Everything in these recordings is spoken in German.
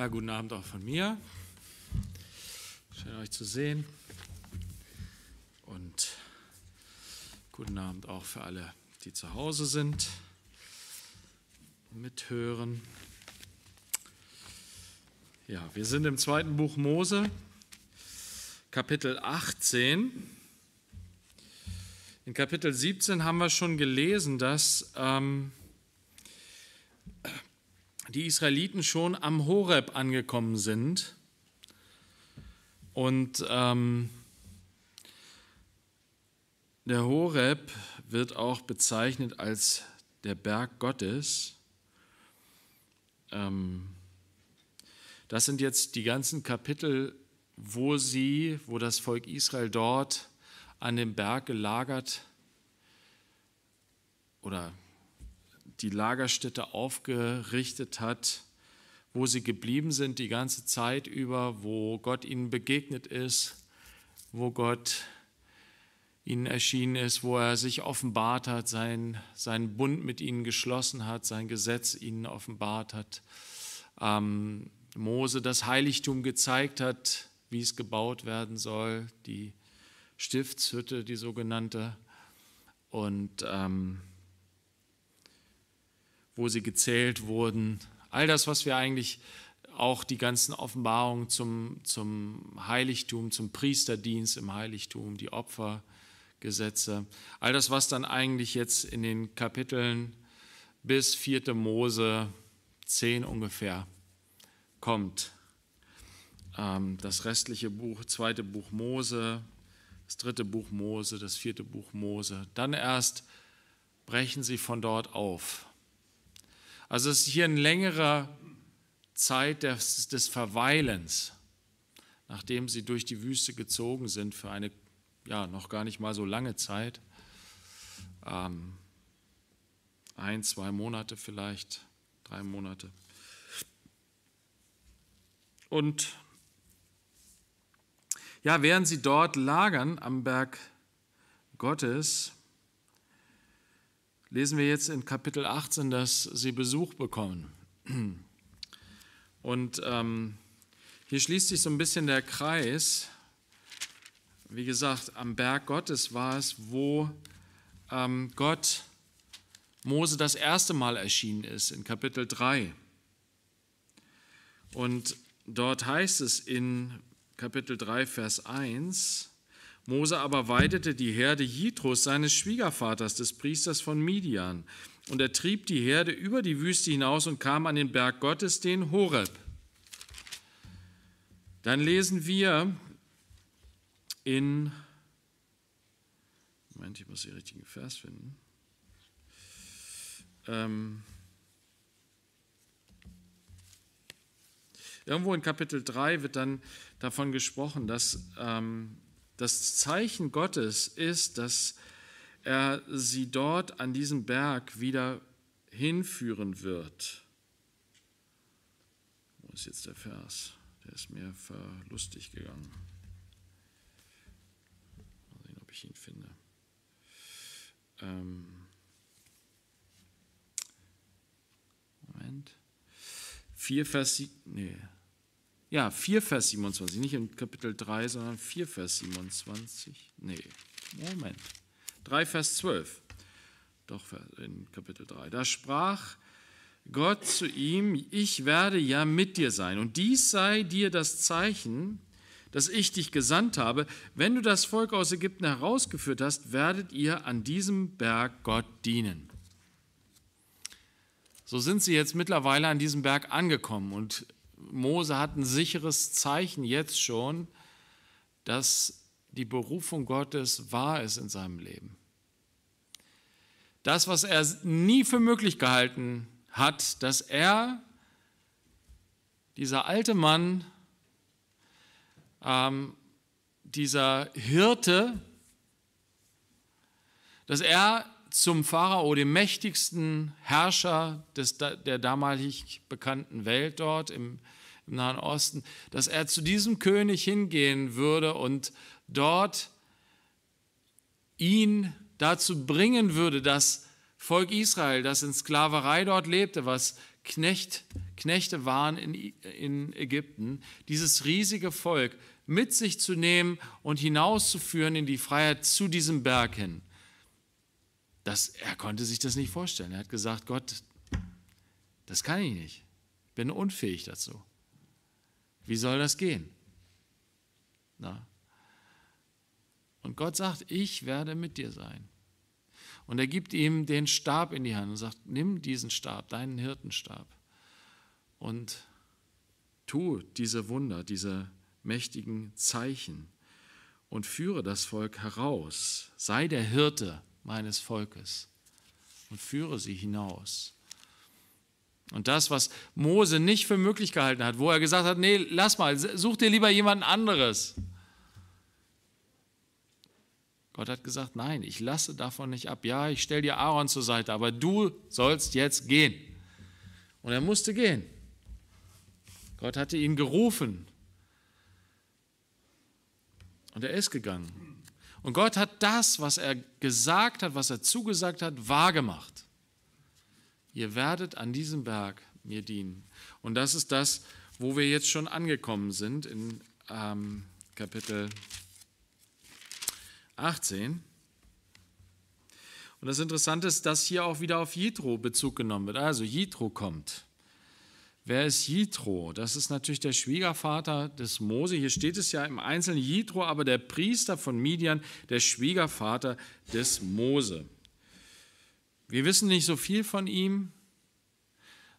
Ja, guten Abend auch von mir. Schön euch zu sehen. Und guten Abend auch für alle, die zu Hause sind, mithören. Ja, wir sind im zweiten Buch Mose, Kapitel 18. In Kapitel 17 haben wir schon gelesen, dass ähm, die Israeliten schon am Horeb angekommen sind und ähm, der Horeb wird auch bezeichnet als der Berg Gottes. Ähm, das sind jetzt die ganzen Kapitel, wo sie, wo das Volk Israel dort an dem Berg gelagert oder die Lagerstätte aufgerichtet hat, wo sie geblieben sind die ganze Zeit über, wo Gott ihnen begegnet ist, wo Gott ihnen erschienen ist, wo er sich offenbart hat, sein, seinen Bund mit ihnen geschlossen hat, sein Gesetz ihnen offenbart hat, ähm, Mose das Heiligtum gezeigt hat, wie es gebaut werden soll, die Stiftshütte, die sogenannte. Und ähm, wo sie gezählt wurden. All das, was wir eigentlich auch die ganzen Offenbarungen zum, zum Heiligtum, zum Priesterdienst im Heiligtum, die Opfergesetze, all das, was dann eigentlich jetzt in den Kapiteln bis 4. Mose 10 ungefähr kommt. Ähm, das restliche Buch, zweite Buch Mose, das dritte Buch Mose, das vierte Buch Mose. Dann erst brechen sie von dort auf also es ist hier eine längere Zeit des, des Verweilens, nachdem sie durch die Wüste gezogen sind für eine ja noch gar nicht mal so lange Zeit, ähm, ein, zwei Monate vielleicht, drei Monate. Und ja, während sie dort lagern am Berg Gottes, lesen wir jetzt in Kapitel 18, dass sie Besuch bekommen. Und ähm, hier schließt sich so ein bisschen der Kreis. Wie gesagt, am Berg Gottes war es, wo ähm, Gott Mose das erste Mal erschienen ist, in Kapitel 3. Und dort heißt es in Kapitel 3, Vers 1, Mose aber weidete die Herde Jitros, seines Schwiegervaters, des Priesters von Midian. Und er trieb die Herde über die Wüste hinaus und kam an den Berg Gottes, den Horeb. Dann lesen wir in, Moment, ich muss den richtigen Vers finden. Ähm, irgendwo in Kapitel 3 wird dann davon gesprochen, dass ähm, das Zeichen Gottes ist, dass er sie dort an diesem Berg wieder hinführen wird. Wo ist jetzt der Vers? Der ist mir verlustig gegangen. Mal sehen, ob ich ihn finde. Ähm Moment. 4 Vers 7. Nee ja, 4 Vers 27, nicht in Kapitel 3, sondern 4 Vers 27. Nee, Moment. 3 Vers 12. Doch in Kapitel 3. Da sprach Gott zu ihm, ich werde ja mit dir sein und dies sei dir das Zeichen, dass ich dich gesandt habe. Wenn du das Volk aus Ägypten herausgeführt hast, werdet ihr an diesem Berg Gott dienen. So sind sie jetzt mittlerweile an diesem Berg angekommen und Mose hat ein sicheres Zeichen jetzt schon, dass die Berufung Gottes wahr ist in seinem Leben. Das, was er nie für möglich gehalten hat, dass er, dieser alte Mann, ähm, dieser Hirte, dass er zum Pharao, dem mächtigsten Herrscher des, der damalig bekannten Welt dort im, im Nahen Osten, dass er zu diesem König hingehen würde und dort ihn dazu bringen würde, das Volk Israel, das in Sklaverei dort lebte, was Knecht, Knechte waren in, in Ägypten, dieses riesige Volk mit sich zu nehmen und hinauszuführen in die Freiheit zu diesem Berg hin das, er konnte sich das nicht vorstellen. Er hat gesagt, Gott, das kann ich nicht. Ich bin unfähig dazu. Wie soll das gehen? Na? Und Gott sagt, ich werde mit dir sein. Und er gibt ihm den Stab in die Hand und sagt, nimm diesen Stab, deinen Hirtenstab und tu diese Wunder, diese mächtigen Zeichen und führe das Volk heraus. Sei der Hirte meines Volkes und führe sie hinaus. Und das, was Mose nicht für möglich gehalten hat, wo er gesagt hat, nee, lass mal, such dir lieber jemand anderes. Gott hat gesagt, nein, ich lasse davon nicht ab. Ja, ich stelle dir Aaron zur Seite, aber du sollst jetzt gehen. Und er musste gehen. Gott hatte ihn gerufen. Und er ist gegangen. Und Gott hat das, was er gesagt hat, was er zugesagt hat, wahrgemacht. Ihr werdet an diesem Berg mir dienen. Und das ist das, wo wir jetzt schon angekommen sind in ähm, Kapitel 18. Und das Interessante ist, dass hier auch wieder auf Jitro Bezug genommen wird. Also Jitro kommt. Wer ist Jitro? Das ist natürlich der Schwiegervater des Mose. Hier steht es ja im Einzelnen Jitro, aber der Priester von Midian, der Schwiegervater des Mose. Wir wissen nicht so viel von ihm.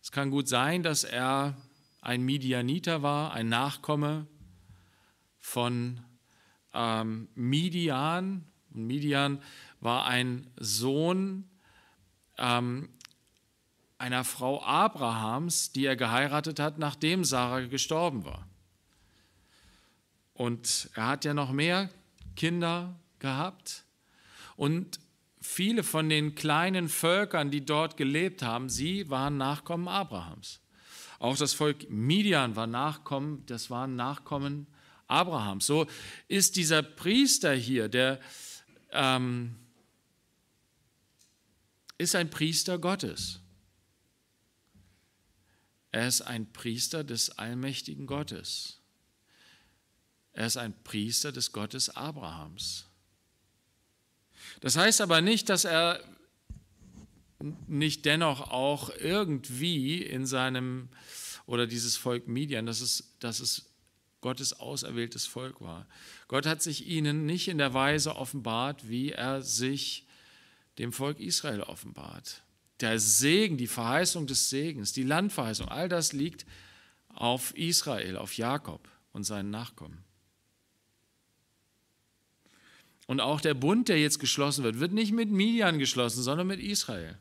Es kann gut sein, dass er ein Midianiter war, ein Nachkomme von ähm, Midian. Und Midian war ein Sohn ähm, einer Frau Abrahams, die er geheiratet hat, nachdem Sarah gestorben war. Und er hat ja noch mehr Kinder gehabt. Und viele von den kleinen Völkern, die dort gelebt haben, sie waren Nachkommen Abrahams. Auch das Volk Midian war Nachkommen, das waren Nachkommen Abrahams. So ist dieser Priester hier, der ähm, ist ein Priester Gottes. Er ist ein Priester des allmächtigen Gottes. Er ist ein Priester des Gottes Abrahams. Das heißt aber nicht, dass er nicht dennoch auch irgendwie in seinem oder dieses Volk Midian, dass es, dass es Gottes auserwähltes Volk war. Gott hat sich ihnen nicht in der Weise offenbart, wie er sich dem Volk Israel offenbart. Der Segen, die Verheißung des Segens, die Landverheißung, all das liegt auf Israel, auf Jakob und seinen Nachkommen. Und auch der Bund, der jetzt geschlossen wird, wird nicht mit Midian geschlossen, sondern mit Israel.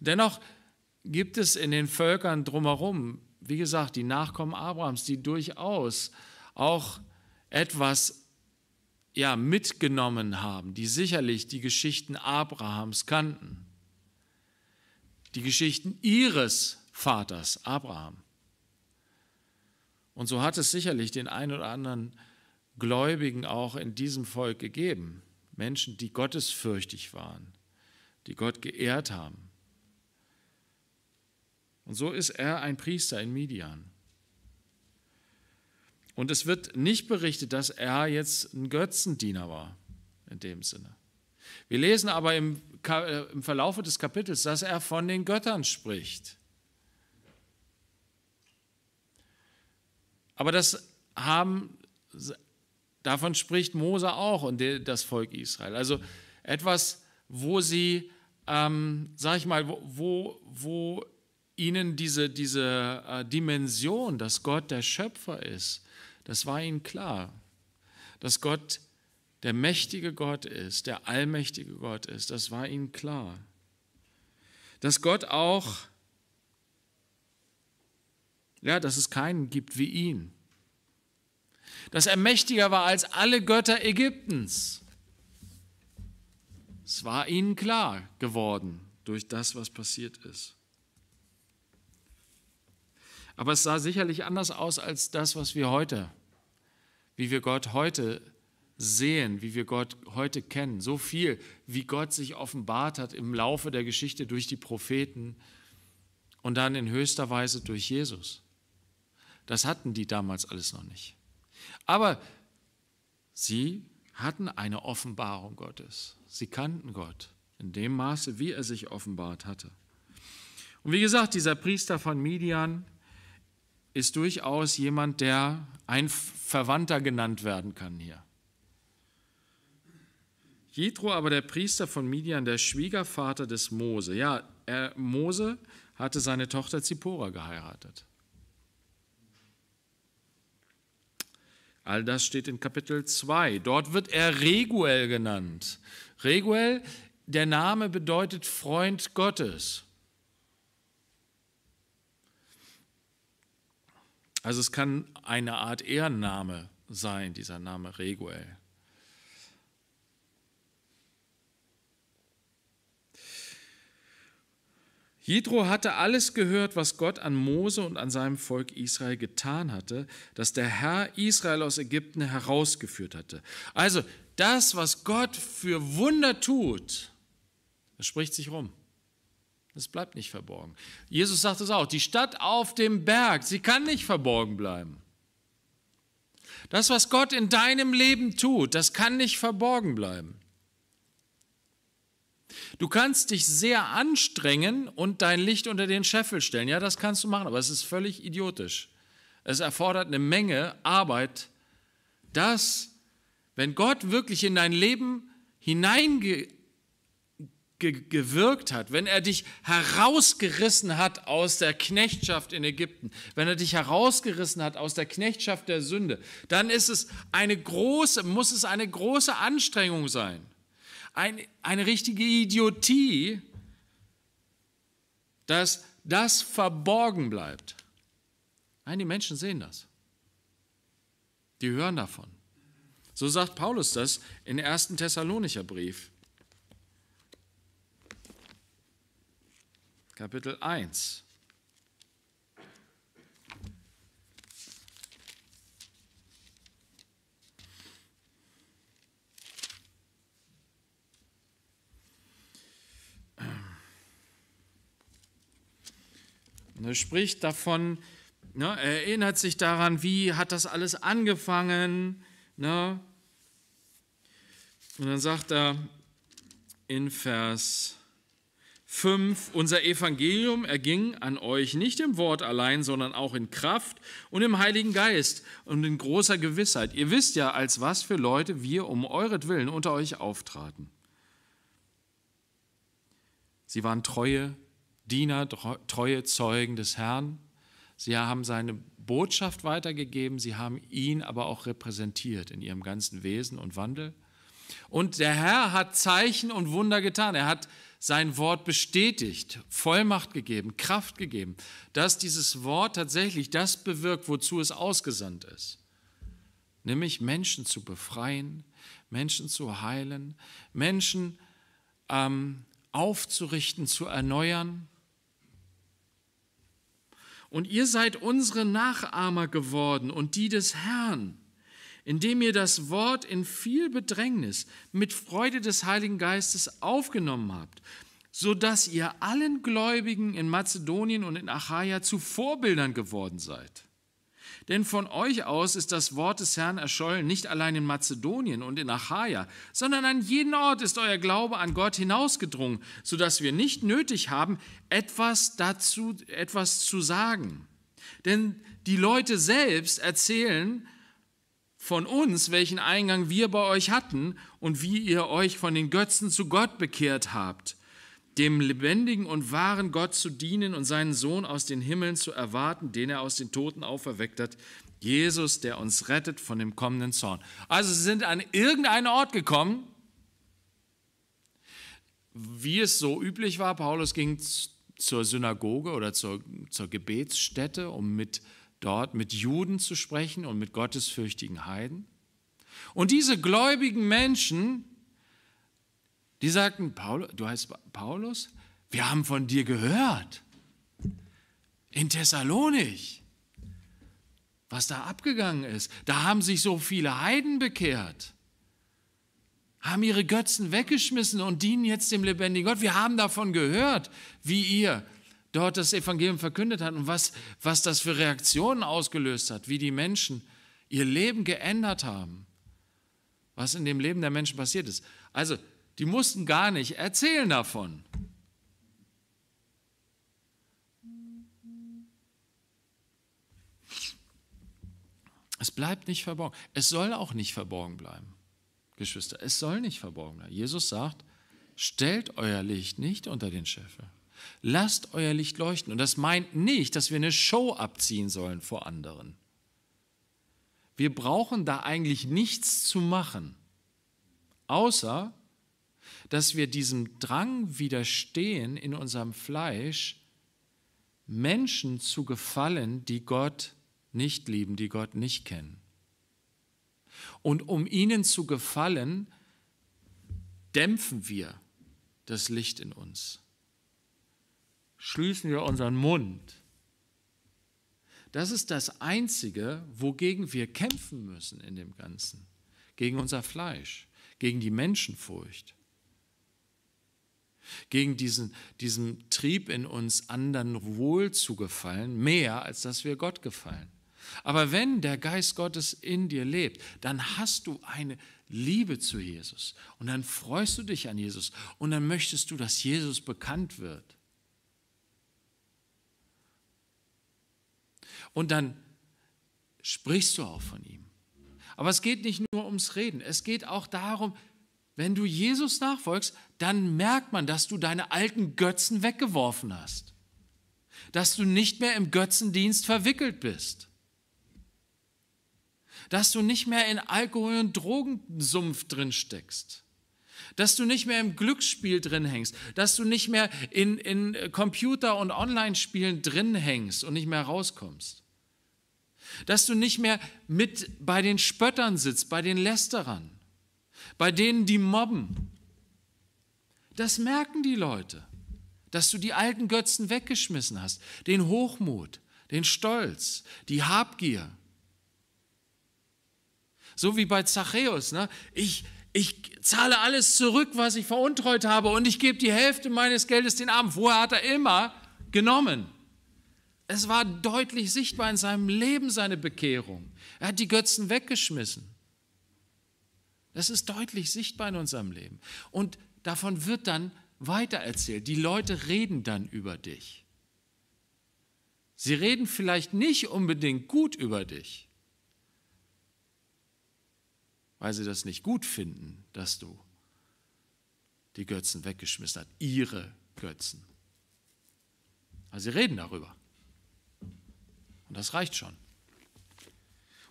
Dennoch gibt es in den Völkern drumherum, wie gesagt, die Nachkommen Abrahams, die durchaus auch etwas ja, mitgenommen haben, die sicherlich die Geschichten Abrahams kannten, die Geschichten ihres Vaters, Abraham. Und so hat es sicherlich den einen oder anderen Gläubigen auch in diesem Volk gegeben, Menschen, die gottesfürchtig waren, die Gott geehrt haben. Und so ist er ein Priester in Midian. Und es wird nicht berichtet, dass er jetzt ein Götzendiener war, in dem Sinne. Wir lesen aber im, äh, im Verlauf des Kapitels, dass er von den Göttern spricht. Aber das haben, davon spricht Mose auch und das Volk Israel. Also etwas, wo sie, ähm, sag ich mal, wo, wo ihnen diese, diese äh, Dimension, dass Gott der Schöpfer ist, das war ihnen klar, dass Gott der mächtige Gott ist, der allmächtige Gott ist. Das war ihnen klar. Dass Gott auch, ja, dass es keinen gibt wie ihn. Dass er mächtiger war als alle Götter Ägyptens. Es war ihnen klar geworden durch das, was passiert ist. Aber es sah sicherlich anders aus als das, was wir heute wie wir Gott heute sehen, wie wir Gott heute kennen, so viel, wie Gott sich offenbart hat im Laufe der Geschichte durch die Propheten und dann in höchster Weise durch Jesus. Das hatten die damals alles noch nicht. Aber sie hatten eine Offenbarung Gottes. Sie kannten Gott in dem Maße, wie er sich offenbart hatte. Und wie gesagt, dieser Priester von Midian, ist durchaus jemand, der ein Verwandter genannt werden kann hier. Jethro aber der Priester von Midian, der Schwiegervater des Mose. Ja, er, Mose hatte seine Tochter Zippora geheiratet. All das steht in Kapitel 2. Dort wird er Reguel genannt. Reguel, der Name bedeutet Freund Gottes. Also es kann eine Art Ehrenname sein, dieser Name Reguel. Jethro hatte alles gehört, was Gott an Mose und an seinem Volk Israel getan hatte, dass der Herr Israel aus Ägypten herausgeführt hatte. Also das, was Gott für Wunder tut, das spricht sich rum. Das bleibt nicht verborgen. Jesus sagt es auch, die Stadt auf dem Berg, sie kann nicht verborgen bleiben. Das, was Gott in deinem Leben tut, das kann nicht verborgen bleiben. Du kannst dich sehr anstrengen und dein Licht unter den Scheffel stellen. Ja, das kannst du machen, aber es ist völlig idiotisch. Es erfordert eine Menge Arbeit, dass, wenn Gott wirklich in dein Leben hineingeht, gewirkt hat, wenn er dich herausgerissen hat aus der Knechtschaft in Ägypten, wenn er dich herausgerissen hat aus der Knechtschaft der Sünde, dann ist es eine große, muss es eine große Anstrengung sein. Ein, eine richtige Idiotie, dass das verborgen bleibt. Nein, die Menschen sehen das. Die hören davon. So sagt Paulus das in 1. Thessalonicher Brief. Kapitel 1. Und ähm. er spricht davon, ne, er erinnert sich daran, wie hat das alles angefangen. Ne? Und dann sagt er in Vers 5. Unser Evangelium erging an euch nicht im Wort allein, sondern auch in Kraft und im Heiligen Geist und in großer Gewissheit. Ihr wisst ja, als was für Leute wir um euretwillen unter euch auftraten. Sie waren treue Diener, treue Zeugen des Herrn. Sie haben seine Botschaft weitergegeben, sie haben ihn aber auch repräsentiert in ihrem ganzen Wesen und Wandel. Und der Herr hat Zeichen und Wunder getan. Er hat sein Wort bestätigt, Vollmacht gegeben, Kraft gegeben, dass dieses Wort tatsächlich das bewirkt, wozu es ausgesandt ist. Nämlich Menschen zu befreien, Menschen zu heilen, Menschen ähm, aufzurichten, zu erneuern. Und ihr seid unsere Nachahmer geworden und die des Herrn indem ihr das Wort in viel Bedrängnis mit Freude des Heiligen Geistes aufgenommen habt, so dass ihr allen Gläubigen in Mazedonien und in Achaia zu Vorbildern geworden seid. Denn von euch aus ist das Wort des Herrn erschollen, nicht allein in Mazedonien und in Achaia, sondern an jeden Ort ist euer Glaube an Gott hinausgedrungen, so dass wir nicht nötig haben, etwas dazu etwas zu sagen. Denn die Leute selbst erzählen, von uns, welchen Eingang wir bei euch hatten und wie ihr euch von den Götzen zu Gott bekehrt habt, dem lebendigen und wahren Gott zu dienen und seinen Sohn aus den Himmeln zu erwarten, den er aus den Toten auferweckt hat, Jesus, der uns rettet von dem kommenden Zorn. Also sie sind an irgendeinen Ort gekommen, wie es so üblich war. Paulus ging zur Synagoge oder zur, zur Gebetsstätte, um mit dort mit Juden zu sprechen und mit gottesfürchtigen Heiden. Und diese gläubigen Menschen, die sagten, Paul, du heißt Paulus, wir haben von dir gehört in Thessalonich, was da abgegangen ist. Da haben sich so viele Heiden bekehrt, haben ihre Götzen weggeschmissen und dienen jetzt dem lebendigen Gott. Wir haben davon gehört, wie ihr dort das Evangelium verkündet hat und was, was das für Reaktionen ausgelöst hat, wie die Menschen ihr Leben geändert haben, was in dem Leben der Menschen passiert ist. Also, die mussten gar nicht erzählen davon. Es bleibt nicht verborgen. Es soll auch nicht verborgen bleiben, Geschwister. Es soll nicht verborgen bleiben. Jesus sagt, stellt euer Licht nicht unter den Scheffel. Lasst euer Licht leuchten. Und das meint nicht, dass wir eine Show abziehen sollen vor anderen. Wir brauchen da eigentlich nichts zu machen, außer dass wir diesem Drang widerstehen, in unserem Fleisch Menschen zu gefallen, die Gott nicht lieben, die Gott nicht kennen. Und um ihnen zu gefallen, dämpfen wir das Licht in uns schließen wir unseren Mund. Das ist das Einzige, wogegen wir kämpfen müssen in dem Ganzen. Gegen unser Fleisch, gegen die Menschenfurcht, gegen diesen, diesen Trieb in uns, anderen wohl zu gefallen, mehr als dass wir Gott gefallen. Aber wenn der Geist Gottes in dir lebt, dann hast du eine Liebe zu Jesus und dann freust du dich an Jesus und dann möchtest du, dass Jesus bekannt wird. Und dann sprichst du auch von ihm. Aber es geht nicht nur ums Reden, es geht auch darum, wenn du Jesus nachfolgst, dann merkt man, dass du deine alten Götzen weggeworfen hast, dass du nicht mehr im Götzendienst verwickelt bist, dass du nicht mehr in Alkohol- und Drogensumpf drin steckst dass du nicht mehr im Glücksspiel drin hängst, dass du nicht mehr in, in Computer- und Online-Spielen drin hängst und nicht mehr rauskommst, dass du nicht mehr mit bei den Spöttern sitzt, bei den Lästerern, bei denen, die mobben. Das merken die Leute, dass du die alten Götzen weggeschmissen hast, den Hochmut, den Stolz, die Habgier. So wie bei Zachäus, ne? ich, ich zahle alles zurück, was ich veruntreut habe und ich gebe die Hälfte meines Geldes den Armen. Woher hat er immer genommen? Es war deutlich sichtbar in seinem Leben seine Bekehrung. Er hat die Götzen weggeschmissen. Das ist deutlich sichtbar in unserem Leben. Und davon wird dann weitererzählt. Die Leute reden dann über dich. Sie reden vielleicht nicht unbedingt gut über dich, weil sie das nicht gut finden, dass du die Götzen weggeschmissen hast, ihre Götzen. Also sie reden darüber. Und das reicht schon.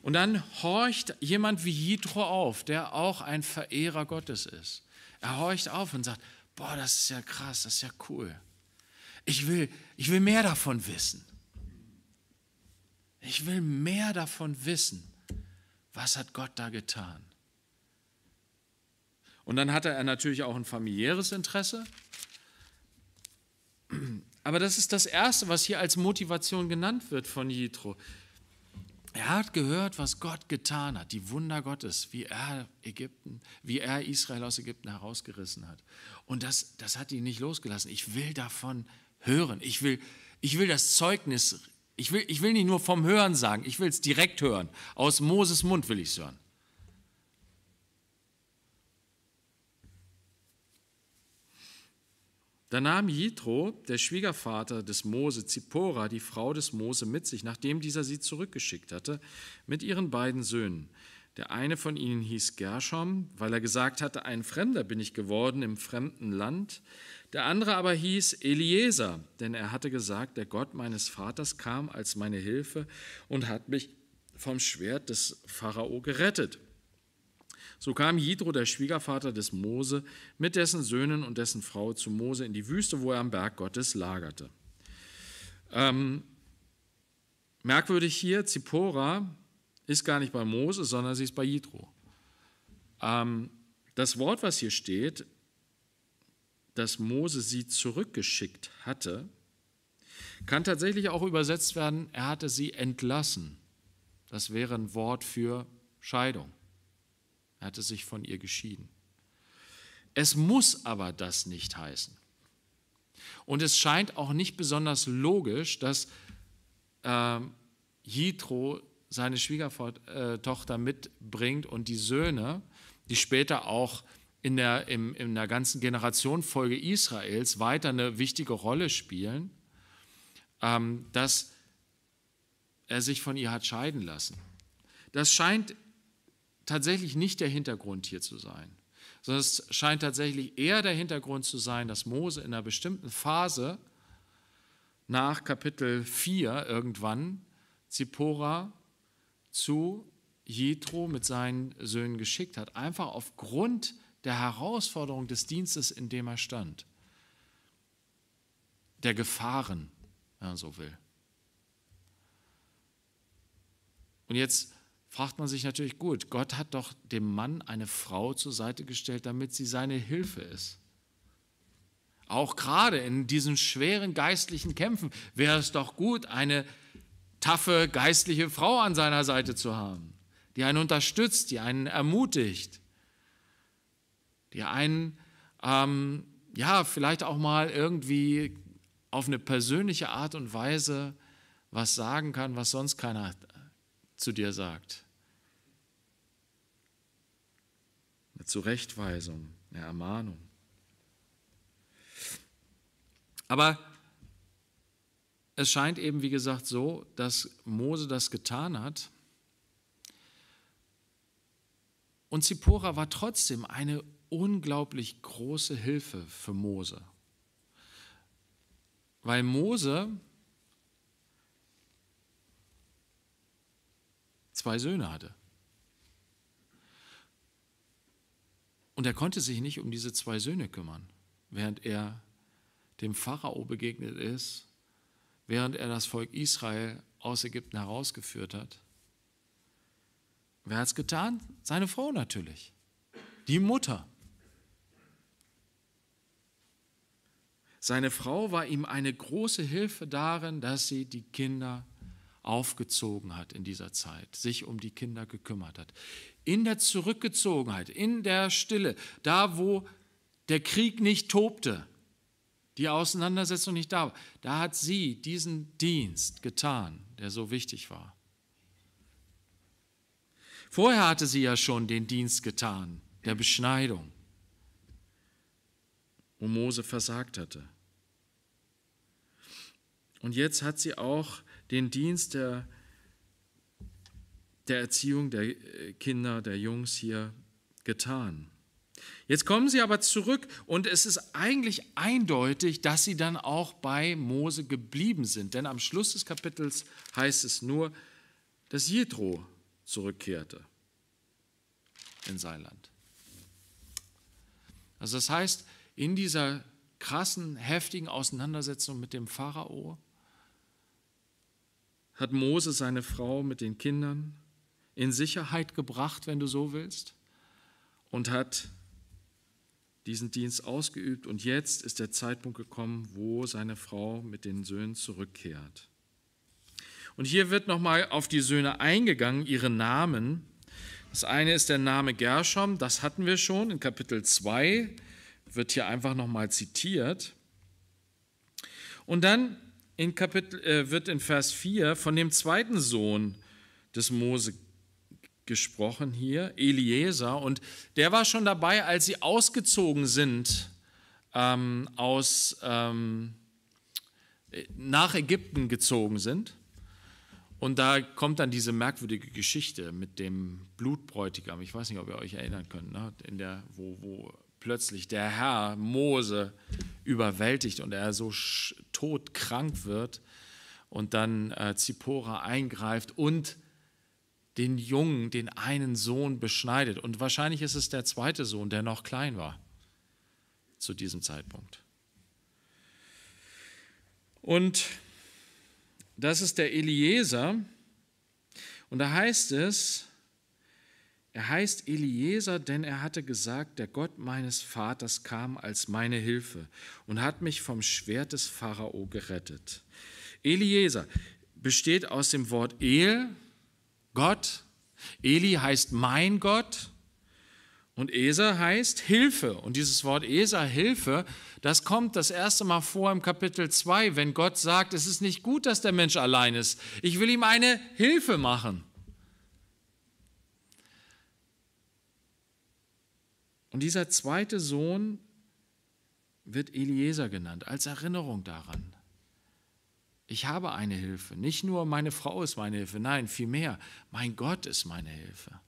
Und dann horcht jemand wie Jitro auf, der auch ein Verehrer Gottes ist. Er horcht auf und sagt, boah, das ist ja krass, das ist ja cool. Ich will, ich will mehr davon wissen. Ich will mehr davon wissen. Was hat Gott da getan? Und dann hatte er natürlich auch ein familiäres Interesse. Aber das ist das Erste, was hier als Motivation genannt wird von Jitro. Er hat gehört, was Gott getan hat, die Wunder Gottes, wie er Ägypten, wie er Israel aus Ägypten herausgerissen hat. Und das, das hat ihn nicht losgelassen. Ich will davon hören. Ich will, ich will das Zeugnis, ich will, ich will nicht nur vom Hören sagen, ich will es direkt hören. Aus Moses Mund will ich es hören. Da nahm Jitro, der Schwiegervater des Mose, Zippora, die Frau des Mose, mit sich, nachdem dieser sie zurückgeschickt hatte, mit ihren beiden Söhnen. Der eine von ihnen hieß Gershom, weil er gesagt hatte, ein Fremder bin ich geworden im fremden Land. Der andere aber hieß Eliezer, denn er hatte gesagt, der Gott meines Vaters kam als meine Hilfe und hat mich vom Schwert des Pharao gerettet. So kam Jidro, der Schwiegervater des Mose, mit dessen Söhnen und dessen Frau zu Mose in die Wüste, wo er am Berg Gottes lagerte. Ähm, merkwürdig hier, Zippora ist gar nicht bei Mose, sondern sie ist bei Jidro. Ähm, das Wort, was hier steht, dass Mose sie zurückgeschickt hatte, kann tatsächlich auch übersetzt werden, er hatte sie entlassen. Das wäre ein Wort für Scheidung. Er hatte sich von ihr geschieden. Es muss aber das nicht heißen. Und es scheint auch nicht besonders logisch, dass äh, Jitro seine Schwiegertochter mitbringt und die Söhne, die später auch in der, im, in der ganzen Generationfolge Israels weiter eine wichtige Rolle spielen, ähm, dass er sich von ihr hat scheiden lassen. Das scheint tatsächlich nicht der Hintergrund hier zu sein, sondern es scheint tatsächlich eher der Hintergrund zu sein, dass Mose in einer bestimmten Phase nach Kapitel 4 irgendwann Zipporah zu Jethro mit seinen Söhnen geschickt hat, einfach aufgrund der Herausforderung des Dienstes, in dem er stand, der Gefahren, wenn man so will. Und jetzt fragt man sich natürlich, gut, Gott hat doch dem Mann eine Frau zur Seite gestellt, damit sie seine Hilfe ist. Auch gerade in diesen schweren geistlichen Kämpfen wäre es doch gut, eine taffe geistliche Frau an seiner Seite zu haben, die einen unterstützt, die einen ermutigt, die einen ähm, ja vielleicht auch mal irgendwie auf eine persönliche Art und Weise was sagen kann, was sonst keiner zu dir sagt. Eine Zurechtweisung, eine Ermahnung. Aber es scheint eben, wie gesagt, so, dass Mose das getan hat. Und Zipporah war trotzdem eine unglaublich große Hilfe für Mose. Weil Mose zwei Söhne hatte. Und er konnte sich nicht um diese zwei Söhne kümmern, während er dem Pharao begegnet ist, während er das Volk Israel aus Ägypten herausgeführt hat. Wer hat es getan? Seine Frau natürlich, die Mutter. Seine Frau war ihm eine große Hilfe darin, dass sie die Kinder aufgezogen hat in dieser Zeit, sich um die Kinder gekümmert hat. In der Zurückgezogenheit, in der Stille, da wo der Krieg nicht tobte, die Auseinandersetzung nicht da war, da hat sie diesen Dienst getan, der so wichtig war. Vorher hatte sie ja schon den Dienst getan, der Beschneidung, wo Mose versagt hatte. Und jetzt hat sie auch den Dienst der, der Erziehung der äh, Kinder, der Jungs hier getan. Jetzt kommen sie aber zurück und es ist eigentlich eindeutig, dass sie dann auch bei Mose geblieben sind. Denn am Schluss des Kapitels heißt es nur, dass Jethro zurückkehrte in sein Land. Also das heißt, in dieser krassen, heftigen Auseinandersetzung mit dem Pharao hat Mose seine Frau mit den Kindern in Sicherheit gebracht, wenn du so willst, und hat diesen Dienst ausgeübt. Und jetzt ist der Zeitpunkt gekommen, wo seine Frau mit den Söhnen zurückkehrt. Und hier wird nochmal auf die Söhne eingegangen, ihre Namen. Das eine ist der Name Gershom, das hatten wir schon in Kapitel 2, wird hier einfach nochmal zitiert. Und dann in Kapitel, äh, wird in Vers 4 von dem zweiten Sohn des Mose gesprochen hier, Eliezer. Und der war schon dabei, als sie ausgezogen sind ähm, aus, ähm, nach Ägypten gezogen sind. Und da kommt dann diese merkwürdige Geschichte mit dem Blutbräutigam. Ich weiß nicht, ob ihr euch erinnern könnt, ne? in der, wo, wo plötzlich der Herr Mose überwältigt und er so todkrank wird und dann äh, Zippora eingreift und den Jungen, den einen Sohn beschneidet. Und wahrscheinlich ist es der zweite Sohn, der noch klein war zu diesem Zeitpunkt. Und das ist der Eliezer. Und da heißt es, er heißt Eliezer, denn er hatte gesagt, der Gott meines Vaters kam als meine Hilfe und hat mich vom Schwert des Pharao gerettet. Eliezer besteht aus dem Wort El, Gott. Eli heißt mein Gott. Und Eser heißt Hilfe. Und dieses Wort Eser, Hilfe, das kommt das erste Mal vor im Kapitel 2, wenn Gott sagt, es ist nicht gut, dass der Mensch allein ist. Ich will ihm eine Hilfe machen. Und dieser zweite Sohn wird Eliezer genannt, als Erinnerung daran. Ich habe eine Hilfe. Nicht nur meine Frau ist meine Hilfe, nein, vielmehr, mein Gott ist meine Hilfe.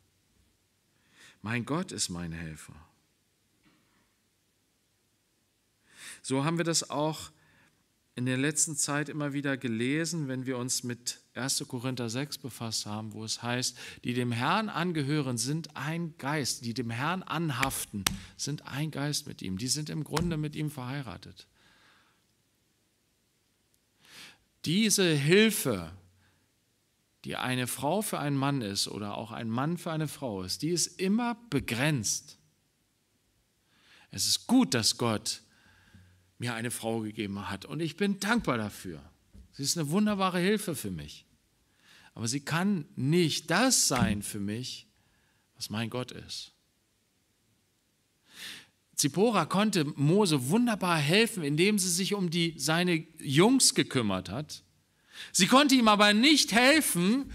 Mein Gott ist mein Helfer. So haben wir das auch in der letzten Zeit immer wieder gelesen, wenn wir uns mit 1. Korinther 6 befasst haben, wo es heißt, die dem Herrn angehören, sind ein Geist, die dem Herrn anhaften, sind ein Geist mit ihm, die sind im Grunde mit ihm verheiratet. Diese Hilfe, die eine Frau für einen Mann ist oder auch ein Mann für eine Frau ist, die ist immer begrenzt. Es ist gut, dass Gott mir eine Frau gegeben hat. Und ich bin dankbar dafür. Sie ist eine wunderbare Hilfe für mich. Aber sie kann nicht das sein für mich, was mein Gott ist. Zippora konnte Mose wunderbar helfen, indem sie sich um die, seine Jungs gekümmert hat. Sie konnte ihm aber nicht helfen,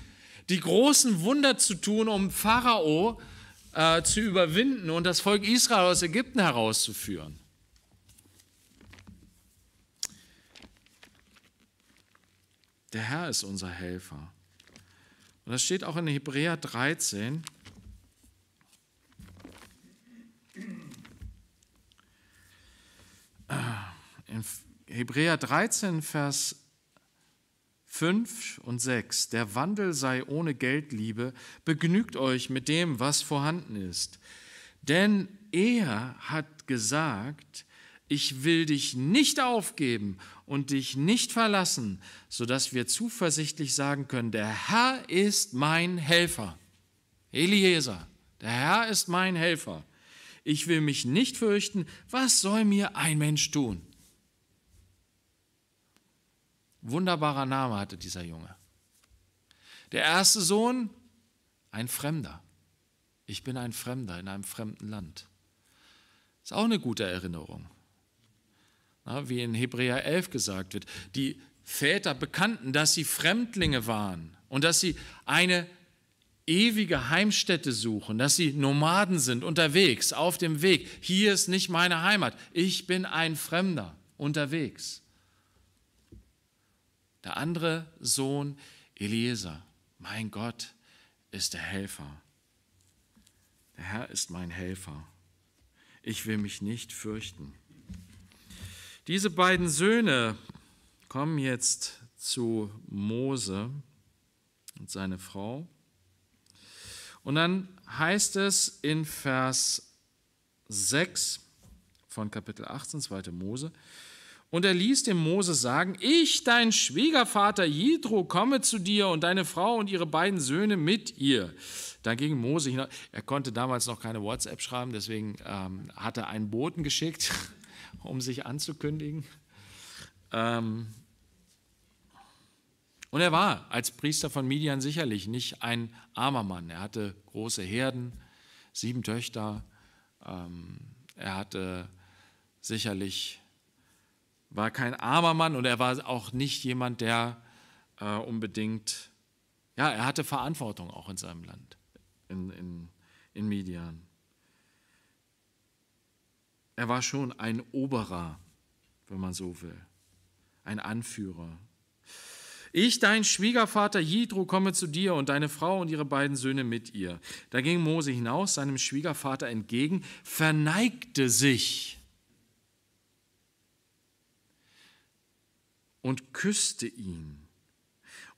die großen Wunder zu tun, um Pharao äh, zu überwinden und das Volk Israel aus Ägypten herauszuführen. Der Herr ist unser Helfer. Und das steht auch in Hebräer 13. Ah, in Hebräer 13, Vers 5 und 6. Der Wandel sei ohne Geldliebe. Begnügt euch mit dem, was vorhanden ist. Denn er hat gesagt, ich will dich nicht aufgeben und dich nicht verlassen, sodass wir zuversichtlich sagen können, der Herr ist mein Helfer. Eliezer, der Herr ist mein Helfer. Ich will mich nicht fürchten, was soll mir ein Mensch tun? Wunderbarer Name hatte dieser Junge. Der erste Sohn, ein Fremder. Ich bin ein Fremder in einem fremden Land. Ist auch eine gute Erinnerung wie in Hebräer 11 gesagt wird. Die Väter bekannten, dass sie Fremdlinge waren und dass sie eine ewige Heimstätte suchen, dass sie Nomaden sind, unterwegs, auf dem Weg. Hier ist nicht meine Heimat. Ich bin ein Fremder, unterwegs. Der andere Sohn, Eliezer, mein Gott ist der Helfer. Der Herr ist mein Helfer. Ich will mich nicht fürchten. Diese beiden Söhne kommen jetzt zu Mose und seine Frau. Und dann heißt es in Vers 6 von Kapitel 18, 2. Mose, und er ließ dem Mose sagen, ich, dein Schwiegervater Jidro, komme zu dir und deine Frau und ihre beiden Söhne mit ihr. Dann ging Mose hinaus. Er konnte damals noch keine WhatsApp schreiben, deswegen ähm, hat er einen Boten geschickt um sich anzukündigen. Ähm und er war als Priester von Midian sicherlich nicht ein armer Mann. Er hatte große Herden, sieben Töchter. Ähm er hatte sicherlich, war kein armer Mann und er war auch nicht jemand, der äh, unbedingt, ja, er hatte Verantwortung auch in seinem Land, in, in, in Midian. Er war schon ein Oberer, wenn man so will, ein Anführer. Ich, dein Schwiegervater Jidro, komme zu dir und deine Frau und ihre beiden Söhne mit ihr. Da ging Mose hinaus seinem Schwiegervater entgegen, verneigte sich und küsste ihn.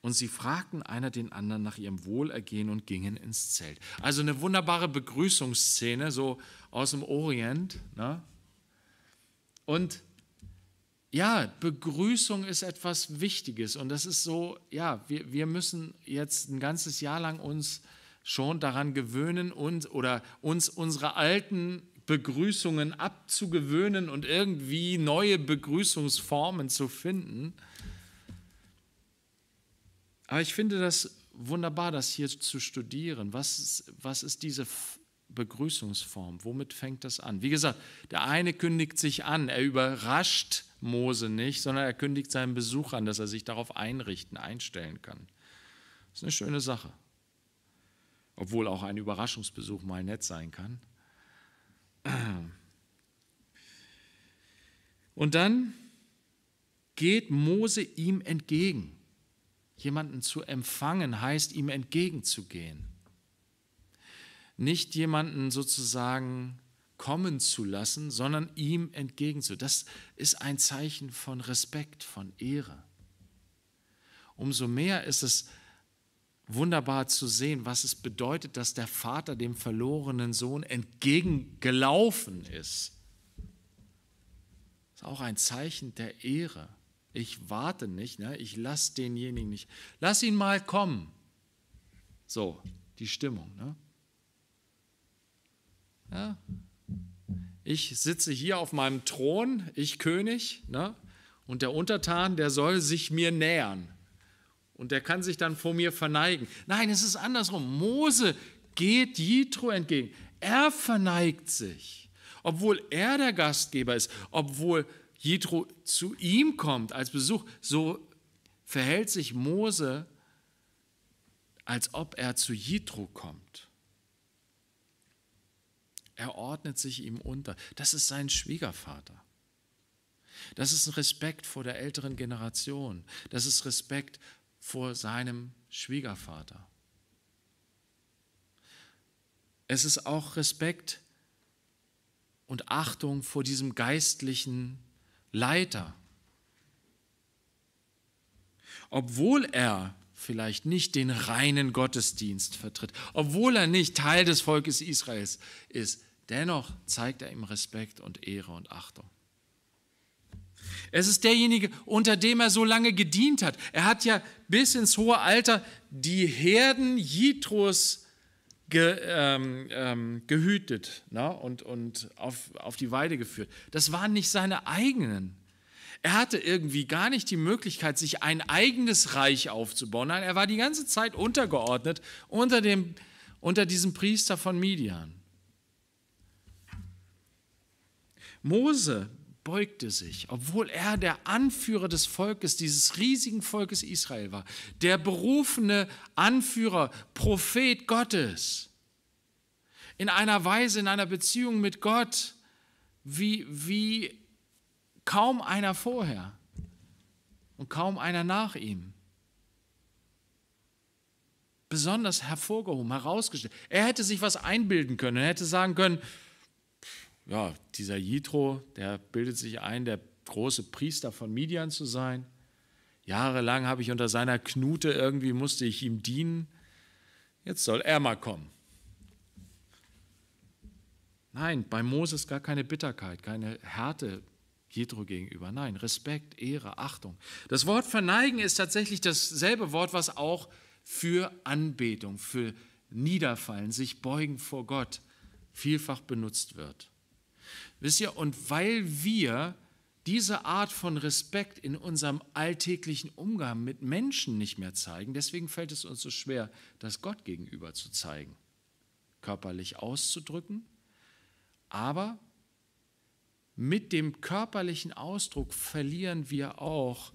Und sie fragten einer den anderen nach ihrem Wohlergehen und gingen ins Zelt. Also eine wunderbare Begrüßungsszene, so aus dem Orient. Ne? Und ja, Begrüßung ist etwas Wichtiges und das ist so, ja, wir, wir müssen jetzt ein ganzes Jahr lang uns schon daran gewöhnen und oder uns unsere alten Begrüßungen abzugewöhnen und irgendwie neue Begrüßungsformen zu finden. Aber ich finde das wunderbar, das hier zu studieren. Was, was ist diese Begrüßungsform. Womit fängt das an? Wie gesagt, der eine kündigt sich an, er überrascht Mose nicht, sondern er kündigt seinen Besuch an, dass er sich darauf einrichten, einstellen kann. Das ist eine schöne Sache. Obwohl auch ein Überraschungsbesuch mal nett sein kann. Und dann geht Mose ihm entgegen. Jemanden zu empfangen heißt, ihm entgegenzugehen nicht jemanden sozusagen kommen zu lassen, sondern ihm entgegenzu. Das ist ein Zeichen von Respekt, von Ehre. Umso mehr ist es wunderbar zu sehen, was es bedeutet, dass der Vater dem verlorenen Sohn entgegengelaufen ist. Das ist auch ein Zeichen der Ehre. Ich warte nicht, ne? ich lasse denjenigen nicht. Lass ihn mal kommen. So, die Stimmung. Ne? Ja? Ich sitze hier auf meinem Thron, ich König, ne? und der Untertan, der soll sich mir nähern. Und der kann sich dann vor mir verneigen. Nein, es ist andersrum. Mose geht Jitro entgegen. Er verneigt sich, obwohl er der Gastgeber ist, obwohl Jitro zu ihm kommt als Besuch. So verhält sich Mose, als ob er zu Jitro kommt. Er ordnet sich ihm unter. Das ist sein Schwiegervater. Das ist ein Respekt vor der älteren Generation. Das ist Respekt vor seinem Schwiegervater. Es ist auch Respekt und Achtung vor diesem geistlichen Leiter. Obwohl er vielleicht nicht den reinen Gottesdienst vertritt, obwohl er nicht Teil des Volkes Israels ist, Dennoch zeigt er ihm Respekt und Ehre und Achtung. Es ist derjenige, unter dem er so lange gedient hat. Er hat ja bis ins hohe Alter die Herden Jitros ge, ähm, ähm, gehütet na, und, und auf, auf die Weide geführt. Das waren nicht seine eigenen. Er hatte irgendwie gar nicht die Möglichkeit, sich ein eigenes Reich aufzubauen. Nein, er war die ganze Zeit untergeordnet unter, dem, unter diesem Priester von Midian. Mose beugte sich, obwohl er der Anführer des Volkes, dieses riesigen Volkes Israel war, der berufene Anführer, Prophet Gottes, in einer Weise, in einer Beziehung mit Gott, wie, wie kaum einer vorher und kaum einer nach ihm. Besonders hervorgehoben, herausgestellt. Er hätte sich was einbilden können, er hätte sagen können, ja, dieser Jitro, der bildet sich ein, der große Priester von Midian zu sein. Jahrelang habe ich unter seiner Knute irgendwie musste ich ihm dienen. Jetzt soll er mal kommen. Nein, bei Moses gar keine Bitterkeit, keine Härte Jitro gegenüber. Nein, Respekt, Ehre, Achtung. Das Wort verneigen ist tatsächlich dasselbe Wort, was auch für Anbetung, für Niederfallen, sich beugen vor Gott vielfach benutzt wird. Wisst ihr, und weil wir diese Art von Respekt in unserem alltäglichen Umgang mit Menschen nicht mehr zeigen, deswegen fällt es uns so schwer, das Gott gegenüber zu zeigen, körperlich auszudrücken, aber mit dem körperlichen Ausdruck verlieren wir auch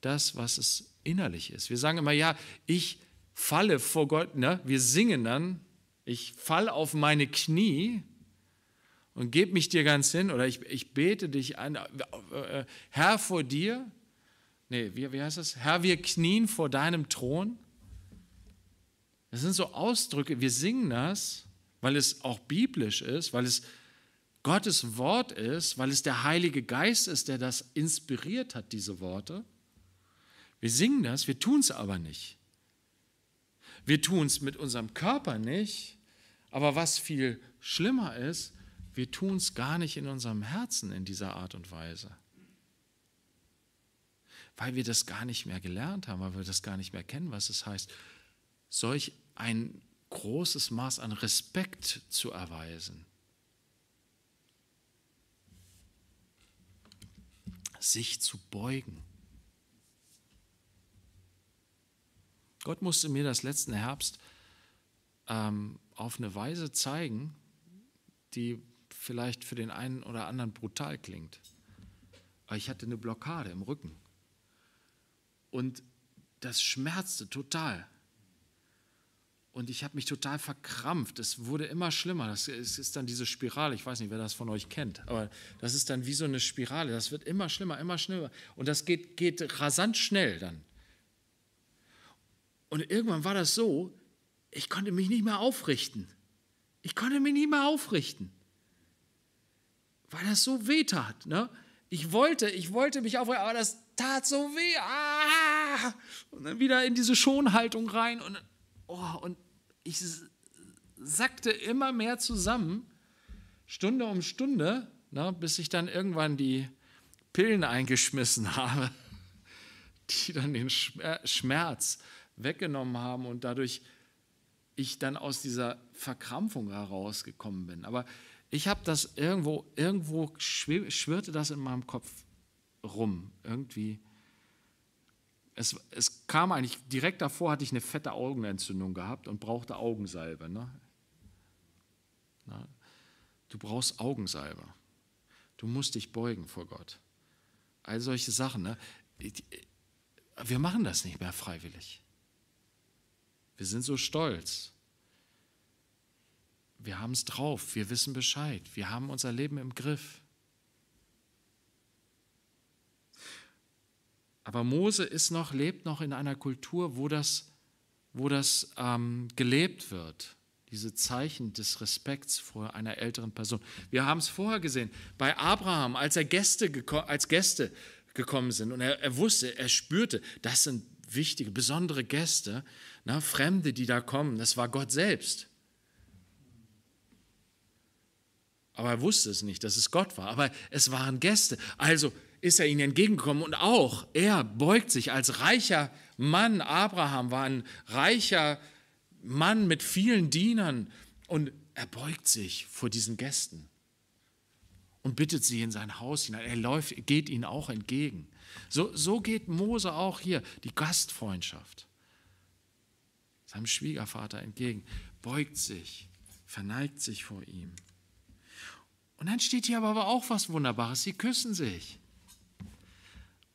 das, was es innerlich ist. Wir sagen immer, ja, ich falle vor Gott, ne? wir singen dann, ich falle auf meine Knie, und gebe mich dir ganz hin oder ich, ich bete dich an, äh, äh, Herr vor dir. Nee, wie, wie heißt das? Herr, wir knien vor deinem Thron. Das sind so Ausdrücke, wir singen das, weil es auch biblisch ist, weil es Gottes Wort ist, weil es der Heilige Geist ist, der das inspiriert hat, diese Worte. Wir singen das, wir tun es aber nicht. Wir tun es mit unserem Körper nicht, aber was viel schlimmer ist, wir tun es gar nicht in unserem Herzen in dieser Art und Weise. Weil wir das gar nicht mehr gelernt haben, weil wir das gar nicht mehr kennen, was es heißt, solch ein großes Maß an Respekt zu erweisen. Sich zu beugen. Gott musste mir das letzten Herbst ähm, auf eine Weise zeigen, die vielleicht für den einen oder anderen brutal klingt. Aber ich hatte eine Blockade im Rücken. Und das schmerzte total. Und ich habe mich total verkrampft. Es wurde immer schlimmer. Das, es ist dann diese Spirale. Ich weiß nicht, wer das von euch kennt. Aber das ist dann wie so eine Spirale. Das wird immer schlimmer, immer schlimmer. Und das geht, geht rasant schnell dann. Und irgendwann war das so, ich konnte mich nicht mehr aufrichten. Ich konnte mich nicht mehr aufrichten weil das so weh tat. Ne? Ich wollte, ich wollte mich aufregen, aber das tat so weh. Ah! Und dann wieder in diese Schonhaltung rein und, oh, und ich sackte immer mehr zusammen, Stunde um Stunde, ne, bis ich dann irgendwann die Pillen eingeschmissen habe, die dann den Schmerz weggenommen haben und dadurch ich dann aus dieser Verkrampfung herausgekommen bin. Aber ich habe das irgendwo, irgendwo schwirrte das in meinem Kopf rum. Irgendwie. Es, es, kam eigentlich, direkt davor hatte ich eine fette Augenentzündung gehabt und brauchte Augensalbe. Ne? Na, du brauchst Augensalbe. Du musst dich beugen vor Gott. All solche Sachen. Ne? Wir machen das nicht mehr freiwillig. Wir sind so stolz wir haben es drauf, wir wissen Bescheid, wir haben unser Leben im Griff. Aber Mose ist noch, lebt noch in einer Kultur, wo das, wo das ähm, gelebt wird. Diese Zeichen des Respekts vor einer älteren Person. Wir haben es vorher gesehen, bei Abraham, als er Gäste, als Gäste gekommen sind und er, er wusste, er spürte, das sind wichtige, besondere Gäste, na, ne, Fremde, die da kommen, das war Gott selbst. Aber er wusste es nicht, dass es Gott war. Aber es waren Gäste. Also ist er ihnen entgegengekommen und auch er beugt sich als reicher Mann. Abraham war ein reicher Mann mit vielen Dienern und er beugt sich vor diesen Gästen und bittet sie in sein Haus hinein. Er läuft, geht ihnen auch entgegen. So, so geht Mose auch hier, die Gastfreundschaft, seinem Schwiegervater entgegen, beugt sich, verneigt sich vor ihm. Und dann steht hier aber auch was Wunderbares, sie küssen sich.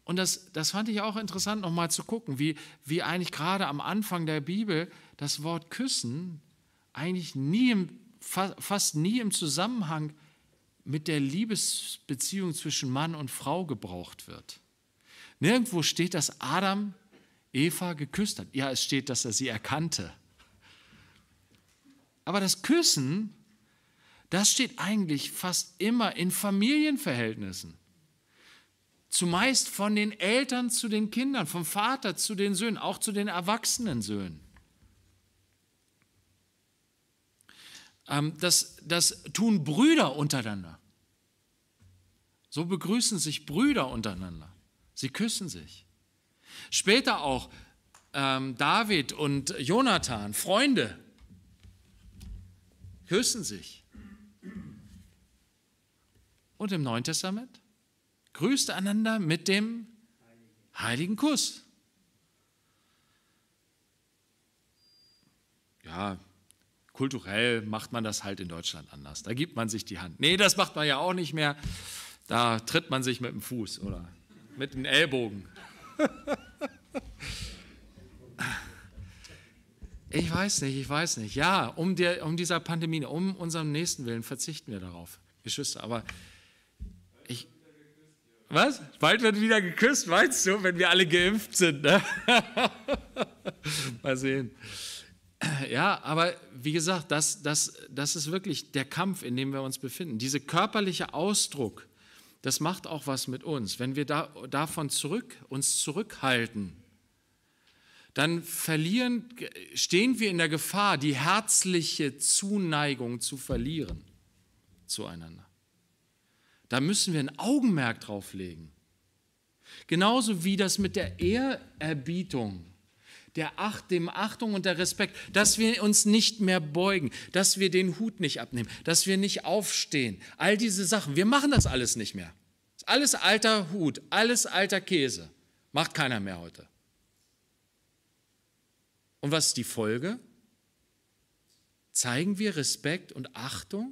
Und das, das fand ich auch interessant, nochmal zu gucken, wie, wie eigentlich gerade am Anfang der Bibel das Wort küssen eigentlich nie im, fast nie im Zusammenhang mit der Liebesbeziehung zwischen Mann und Frau gebraucht wird. Nirgendwo steht, dass Adam Eva geküsst hat. Ja, es steht, dass er sie erkannte. Aber das Küssen das steht eigentlich fast immer in Familienverhältnissen. Zumeist von den Eltern zu den Kindern, vom Vater zu den Söhnen, auch zu den erwachsenen Söhnen. Ähm, das, das tun Brüder untereinander. So begrüßen sich Brüder untereinander. Sie küssen sich. Später auch ähm, David und Jonathan, Freunde, küssen sich und im Neuen Testament. Grüßt einander mit dem heiligen Kuss. Ja, kulturell macht man das halt in Deutschland anders. Da gibt man sich die Hand. Nee, das macht man ja auch nicht mehr. Da tritt man sich mit dem Fuß oder mit dem Ellbogen. Ich weiß nicht, ich weiß nicht. Ja, um, der, um dieser Pandemie, um unserem Nächsten willen verzichten wir darauf, Geschwister. Aber was? Bald wird wieder geküsst, meinst du, wenn wir alle geimpft sind? Ne? Mal sehen. Ja, aber wie gesagt, das, das, das ist wirklich der Kampf, in dem wir uns befinden. Dieser körperliche Ausdruck, das macht auch was mit uns. Wenn wir da, davon zurück, uns zurückhalten, dann verlieren, stehen wir in der Gefahr, die herzliche Zuneigung zu verlieren zueinander. Da müssen wir ein Augenmerk drauf legen. Genauso wie das mit der Ehrerbietung, der Acht, dem Achtung und der Respekt, dass wir uns nicht mehr beugen, dass wir den Hut nicht abnehmen, dass wir nicht aufstehen. All diese Sachen, wir machen das alles nicht mehr. Alles alter Hut, alles alter Käse. Macht keiner mehr heute. Und was ist die Folge? Zeigen wir Respekt und Achtung?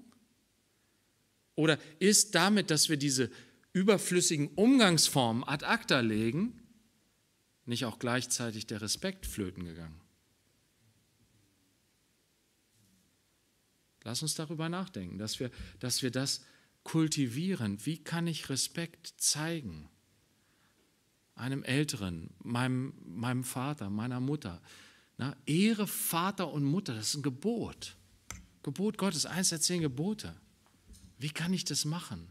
Oder ist damit, dass wir diese überflüssigen Umgangsformen ad acta legen, nicht auch gleichzeitig der Respekt flöten gegangen? Lass uns darüber nachdenken, dass wir, dass wir das kultivieren. Wie kann ich Respekt zeigen? Einem Älteren, meinem, meinem Vater, meiner Mutter. Na, Ehre Vater und Mutter, das ist ein Gebot. Gebot Gottes, eins der zehn Gebote. Wie kann ich das machen?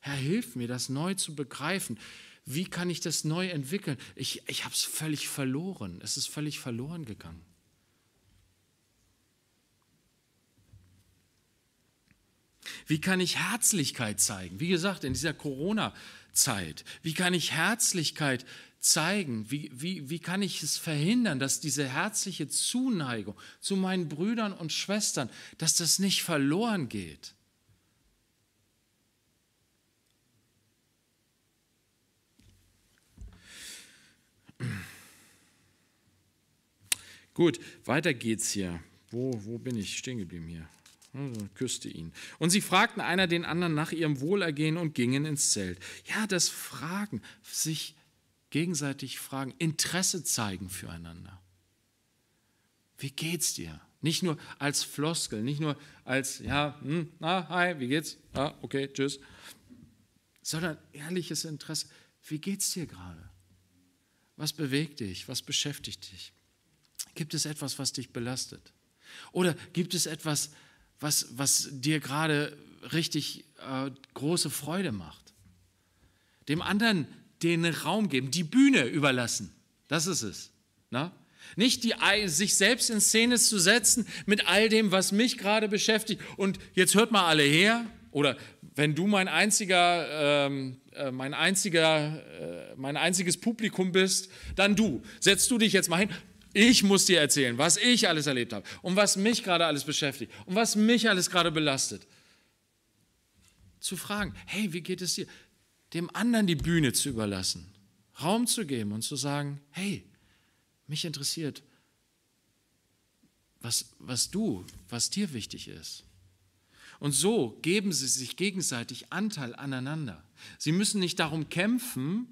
Herr, hilf mir, das neu zu begreifen. Wie kann ich das neu entwickeln? Ich, ich habe es völlig verloren. Es ist völlig verloren gegangen. Wie kann ich Herzlichkeit zeigen? Wie gesagt, in dieser Corona-Zeit. Wie kann ich Herzlichkeit zeigen? Wie, wie, wie kann ich es verhindern, dass diese herzliche Zuneigung zu meinen Brüdern und Schwestern, dass das nicht verloren geht? Gut, weiter geht's hier. Wo, wo bin ich stehen geblieben hier? Also, küsste ihn. Und sie fragten einer den anderen nach ihrem Wohlergehen und gingen ins Zelt. Ja, das Fragen, sich gegenseitig fragen, Interesse zeigen füreinander. Wie geht's dir? Nicht nur als Floskel, nicht nur als, ja, hm, na, hi, wie geht's? Ah, okay, tschüss. Sondern ehrliches Interesse. Wie geht's dir gerade? Was bewegt dich? Was beschäftigt dich? Gibt es etwas, was dich belastet? Oder gibt es etwas, was, was dir gerade richtig äh, große Freude macht? Dem anderen den Raum geben, die Bühne überlassen. Das ist es. Na? Ne? Nicht die, sich selbst in Szene zu setzen mit all dem, was mich gerade beschäftigt. Und jetzt hört mal alle her. Oder wenn du mein einziger, ähm, äh, mein einziger, äh, mein einziges Publikum bist, dann du. Setzt du dich jetzt mal hin. Ich muss dir erzählen, was ich alles erlebt habe und was mich gerade alles beschäftigt und was mich alles gerade belastet. Zu fragen, hey, wie geht es dir? Dem anderen die Bühne zu überlassen, Raum zu geben und zu sagen, hey, mich interessiert, was, was du, was dir wichtig ist. Und so geben sie sich gegenseitig Anteil aneinander. Sie müssen nicht darum kämpfen,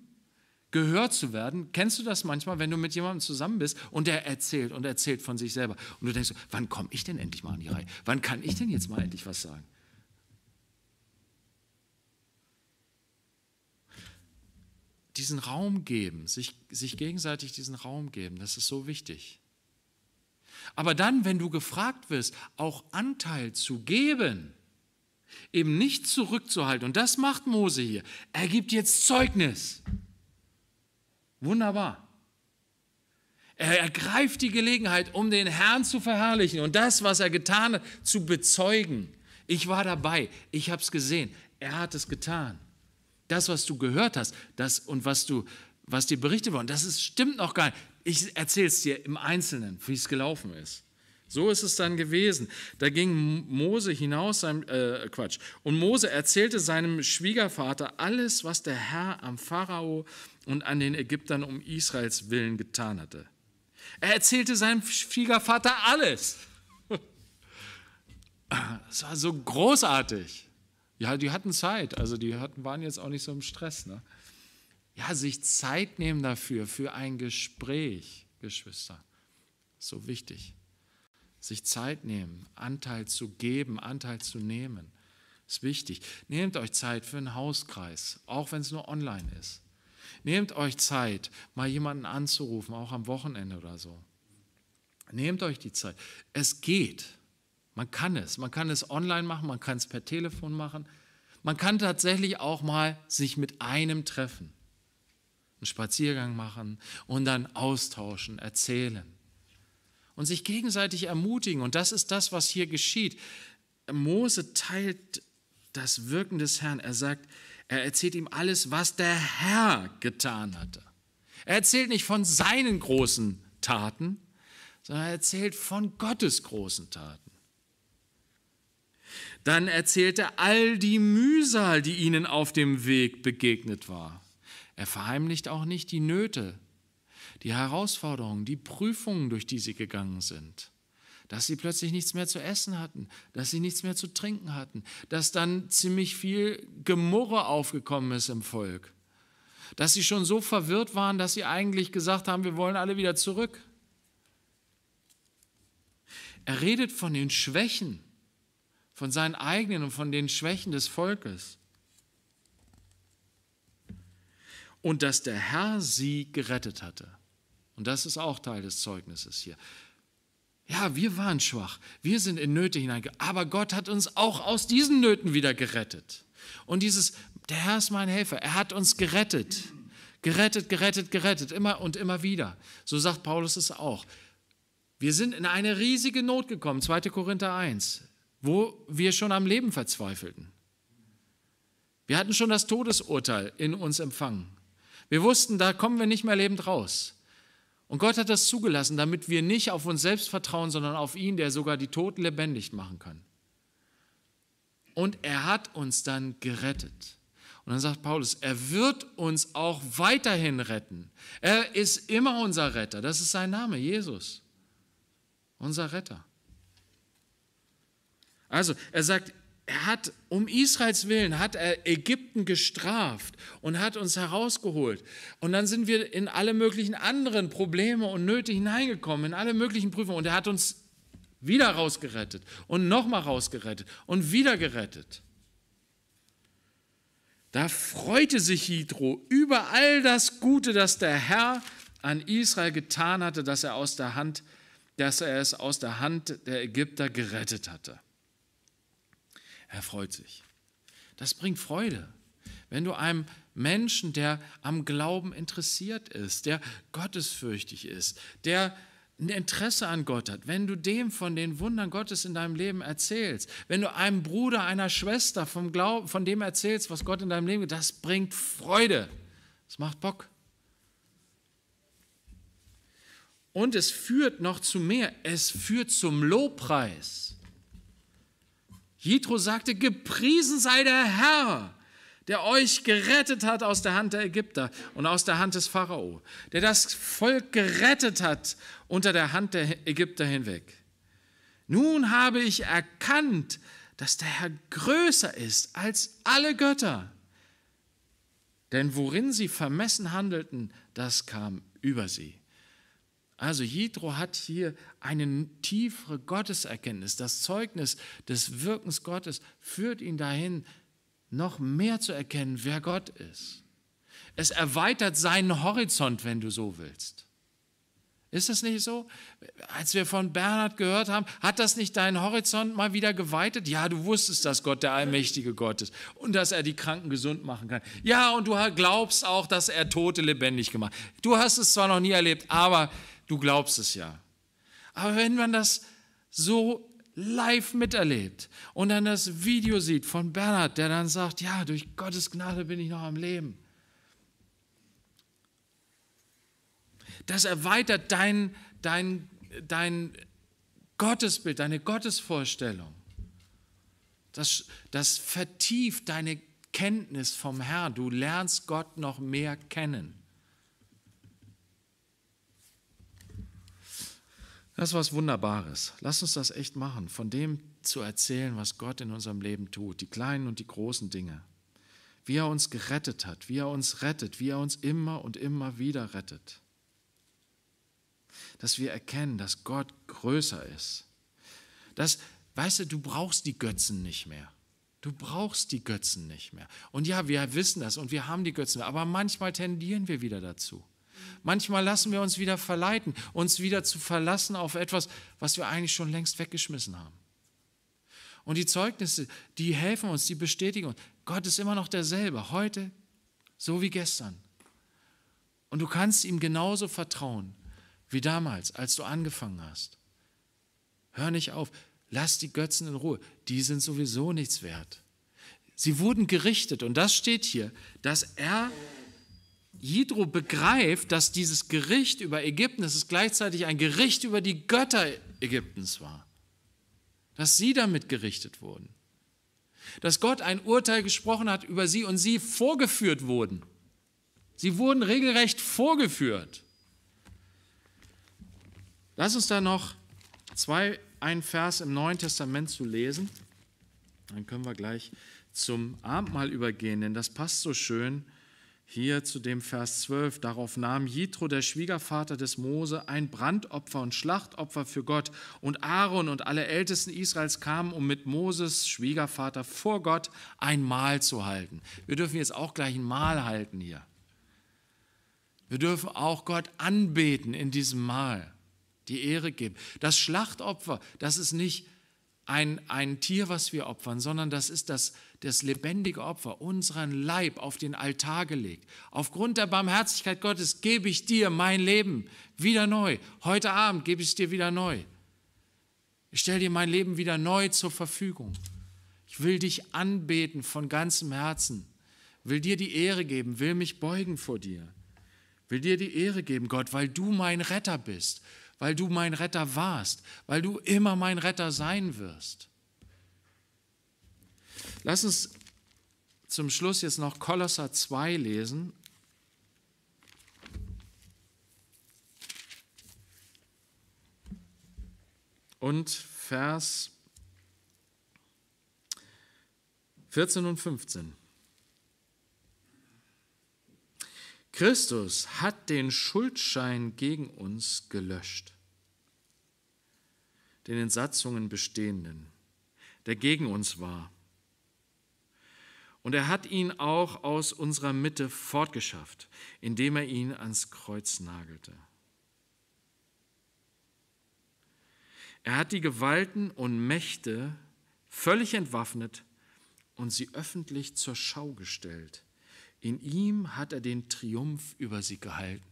gehört zu werden. Kennst du das manchmal, wenn du mit jemandem zusammen bist und der erzählt und erzählt von sich selber und du denkst, wann komme ich denn endlich mal an die Reihe? Wann kann ich denn jetzt mal endlich was sagen? Diesen Raum geben, sich, sich gegenseitig diesen Raum geben, das ist so wichtig. Aber dann, wenn du gefragt wirst, auch Anteil zu geben, eben nicht zurückzuhalten, und das macht Mose hier, er gibt jetzt Zeugnis. Wunderbar. Er ergreift die Gelegenheit, um den Herrn zu verherrlichen und das, was er getan hat, zu bezeugen. Ich war dabei, ich habe es gesehen, er hat es getan. Das, was du gehört hast das, und was, du, was dir berichtet worden, das ist, stimmt noch gar nicht. Ich erzähle es dir im Einzelnen, wie es gelaufen ist. So ist es dann gewesen. Da ging Mose hinaus, sein, äh, Quatsch. Und Mose erzählte seinem Schwiegervater alles, was der Herr am Pharao und an den Ägyptern um Israels willen getan hatte. Er erzählte seinem Schwiegervater alles. Es war so großartig. Ja, die hatten Zeit, also die hatten, waren jetzt auch nicht so im Stress. Ne? Ja, sich Zeit nehmen dafür, für ein Gespräch, Geschwister. So wichtig. Sich Zeit nehmen, Anteil zu geben, Anteil zu nehmen. Ist wichtig. Nehmt euch Zeit für einen Hauskreis, auch wenn es nur online ist. Nehmt euch Zeit, mal jemanden anzurufen, auch am Wochenende oder so. Nehmt euch die Zeit. Es geht. Man kann es. Man kann es online machen, man kann es per Telefon machen. Man kann tatsächlich auch mal sich mit einem treffen, einen Spaziergang machen und dann austauschen, erzählen und sich gegenseitig ermutigen. Und das ist das, was hier geschieht. Mose teilt das Wirken des Herrn. Er sagt, er erzählt ihm alles, was der Herr getan hatte. Er erzählt nicht von seinen großen Taten, sondern er erzählt von Gottes großen Taten. Dann erzählt er all die Mühsal, die ihnen auf dem Weg begegnet war. Er verheimlicht auch nicht die Nöte, die Herausforderungen, die Prüfungen, durch die sie gegangen sind dass sie plötzlich nichts mehr zu essen hatten, dass sie nichts mehr zu trinken hatten, dass dann ziemlich viel Gemurre aufgekommen ist im Volk, dass sie schon so verwirrt waren, dass sie eigentlich gesagt haben, wir wollen alle wieder zurück. Er redet von den Schwächen, von seinen eigenen und von den Schwächen des Volkes. Und dass der Herr sie gerettet hatte. Und das ist auch Teil des Zeugnisses hier. Ja, wir waren schwach, wir sind in Nöte hineingegangen, aber Gott hat uns auch aus diesen Nöten wieder gerettet. Und dieses, der Herr ist mein Helfer, er hat uns gerettet, gerettet, gerettet, gerettet, immer und immer wieder. So sagt Paulus es auch. Wir sind in eine riesige Not gekommen, 2. Korinther 1, wo wir schon am Leben verzweifelten. Wir hatten schon das Todesurteil in uns empfangen. Wir wussten, da kommen wir nicht mehr lebend raus. Und Gott hat das zugelassen, damit wir nicht auf uns selbst vertrauen, sondern auf ihn, der sogar die Toten lebendig machen kann. Und er hat uns dann gerettet. Und dann sagt Paulus, er wird uns auch weiterhin retten. Er ist immer unser Retter. Das ist sein Name, Jesus. Unser Retter. Also, er sagt, er hat um Israels willen hat er Ägypten gestraft und hat uns herausgeholt. Und dann sind wir in alle möglichen anderen Probleme und Nöte hineingekommen, in alle möglichen Prüfungen. Und er hat uns wieder rausgerettet und nochmal rausgerettet und wieder gerettet. Da freute sich Hidro über all das Gute, das der Herr an Israel getan hatte, dass er aus der Hand, dass er es aus der Hand der Ägypter gerettet hatte. Er freut sich. Das bringt Freude. Wenn du einem Menschen, der am Glauben interessiert ist, der gottesfürchtig ist, der ein Interesse an Gott hat, wenn du dem von den Wundern Gottes in deinem Leben erzählst, wenn du einem Bruder, einer Schwester vom Glauben, von dem erzählst, was Gott in deinem Leben, das bringt Freude. Das macht Bock. Und es führt noch zu mehr. Es führt zum Lobpreis. Jethro sagte, gepriesen sei der Herr, der euch gerettet hat aus der Hand der Ägypter und aus der Hand des Pharao, der das Volk gerettet hat unter der Hand der Ägypter hinweg. Nun habe ich erkannt, dass der Herr größer ist als alle Götter. Denn worin sie vermessen handelten, das kam über sie. Also Jethro hat hier eine tiefere Gotteserkenntnis. Das Zeugnis des Wirkens Gottes führt ihn dahin, noch mehr zu erkennen, wer Gott ist. Es erweitert seinen Horizont, wenn du so willst. Ist das nicht so? Als wir von Bernhard gehört haben, hat das nicht deinen Horizont mal wieder geweitet? Ja, du wusstest, dass Gott der allmächtige Gott ist und dass er die Kranken gesund machen kann. Ja, und du glaubst auch, dass er Tote lebendig gemacht. Du hast es zwar noch nie erlebt, aber Du glaubst es ja. Aber wenn man das so live miterlebt und dann das Video sieht von Bernhard, der dann sagt, ja, durch Gottes Gnade bin ich noch am Leben. Das erweitert dein, dein, dein Gottesbild, deine Gottesvorstellung. Das, das vertieft deine Kenntnis vom Herrn. Du lernst Gott noch mehr kennen. Das ist was Wunderbares. Lass uns das echt machen, von dem zu erzählen, was Gott in unserem Leben tut, die kleinen und die großen Dinge. Wie er uns gerettet hat, wie er uns rettet, wie er uns immer und immer wieder rettet. Dass wir erkennen, dass Gott größer ist. Dass, weißt du, du brauchst die Götzen nicht mehr. Du brauchst die Götzen nicht mehr. Und ja, wir wissen das und wir haben die Götzen, aber manchmal tendieren wir wieder dazu. Manchmal lassen wir uns wieder verleiten, uns wieder zu verlassen auf etwas, was wir eigentlich schon längst weggeschmissen haben. Und die Zeugnisse, die helfen uns, die bestätigen uns. Gott ist immer noch derselbe, heute so wie gestern. Und du kannst ihm genauso vertrauen wie damals, als du angefangen hast. Hör nicht auf, lass die Götzen in Ruhe, die sind sowieso nichts wert. Sie wurden gerichtet und das steht hier, dass er Jidro begreift, dass dieses Gericht über Ägypten, dass es gleichzeitig ein Gericht über die Götter Ägyptens war, dass sie damit gerichtet wurden, dass Gott ein Urteil gesprochen hat über sie und sie vorgeführt wurden. Sie wurden regelrecht vorgeführt. Lass uns da noch zwei, einen Vers im Neuen Testament zu lesen. Dann können wir gleich zum Abendmahl übergehen, denn das passt so schön hier zu dem Vers 12, darauf nahm Jitro, der Schwiegervater des Mose, ein Brandopfer und Schlachtopfer für Gott. Und Aaron und alle Ältesten Israels kamen, um mit Moses, Schwiegervater, vor Gott ein Mahl zu halten. Wir dürfen jetzt auch gleich ein Mahl halten hier. Wir dürfen auch Gott anbeten in diesem Mahl, die Ehre geben. Das Schlachtopfer, das ist nicht ein, ein Tier, was wir opfern, sondern das ist das, das lebendige Opfer, unseren Leib auf den Altar gelegt. Aufgrund der Barmherzigkeit Gottes gebe ich dir mein Leben wieder neu. Heute Abend gebe ich es dir wieder neu. Ich stelle dir mein Leben wieder neu zur Verfügung. Ich will dich anbeten von ganzem Herzen, will dir die Ehre geben, will mich beugen vor dir, will dir die Ehre geben, Gott, weil du mein Retter bist, weil du mein Retter warst, weil du immer mein Retter sein wirst. Lass uns zum Schluss jetzt noch Kolosser 2 lesen. Und Vers 14 und 15. Christus hat den Schuldschein gegen uns gelöscht, den in Satzungen bestehenden, der gegen uns war. Und er hat ihn auch aus unserer Mitte fortgeschafft, indem er ihn ans Kreuz nagelte. Er hat die Gewalten und Mächte völlig entwaffnet und sie öffentlich zur Schau gestellt in ihm hat er den Triumph über sie gehalten.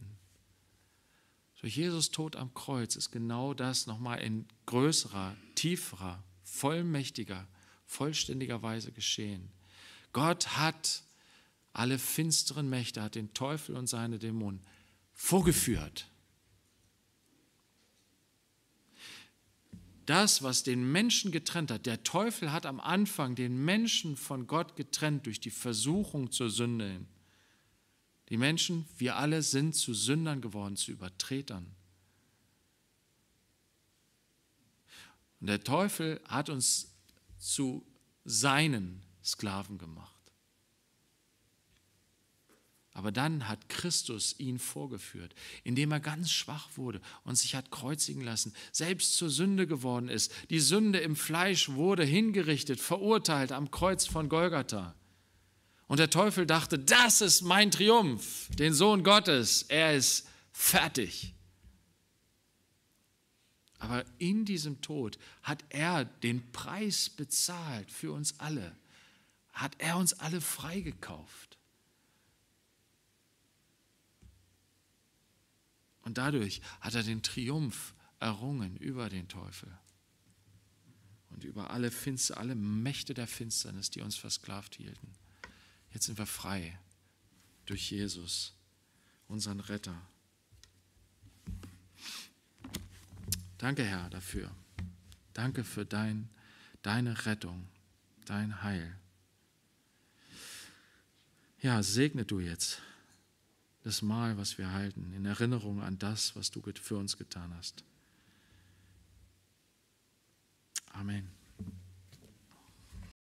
Durch Jesus Tod am Kreuz ist genau das nochmal in größerer, tieferer, vollmächtiger, vollständiger Weise geschehen. Gott hat alle finsteren Mächte, hat den Teufel und seine Dämonen vorgeführt. das, was den Menschen getrennt hat. Der Teufel hat am Anfang den Menschen von Gott getrennt durch die Versuchung zur Sünde hin. Die Menschen, wir alle sind zu Sündern geworden, zu Übertretern. Und der Teufel hat uns zu seinen Sklaven gemacht. Aber dann hat Christus ihn vorgeführt, indem er ganz schwach wurde und sich hat kreuzigen lassen, selbst zur Sünde geworden ist. Die Sünde im Fleisch wurde hingerichtet, verurteilt am Kreuz von Golgatha. Und der Teufel dachte, das ist mein Triumph, den Sohn Gottes, er ist fertig. Aber in diesem Tod hat er den Preis bezahlt für uns alle, hat er uns alle freigekauft. Und dadurch hat er den Triumph errungen über den Teufel und über alle, Finster, alle Mächte der Finsternis, die uns versklavt hielten. Jetzt sind wir frei durch Jesus, unseren Retter. Danke, Herr, dafür. Danke für dein, deine Rettung, dein Heil. Ja, segne du jetzt das Mahl, was wir halten, in Erinnerung an das, was du für uns getan hast. Amen.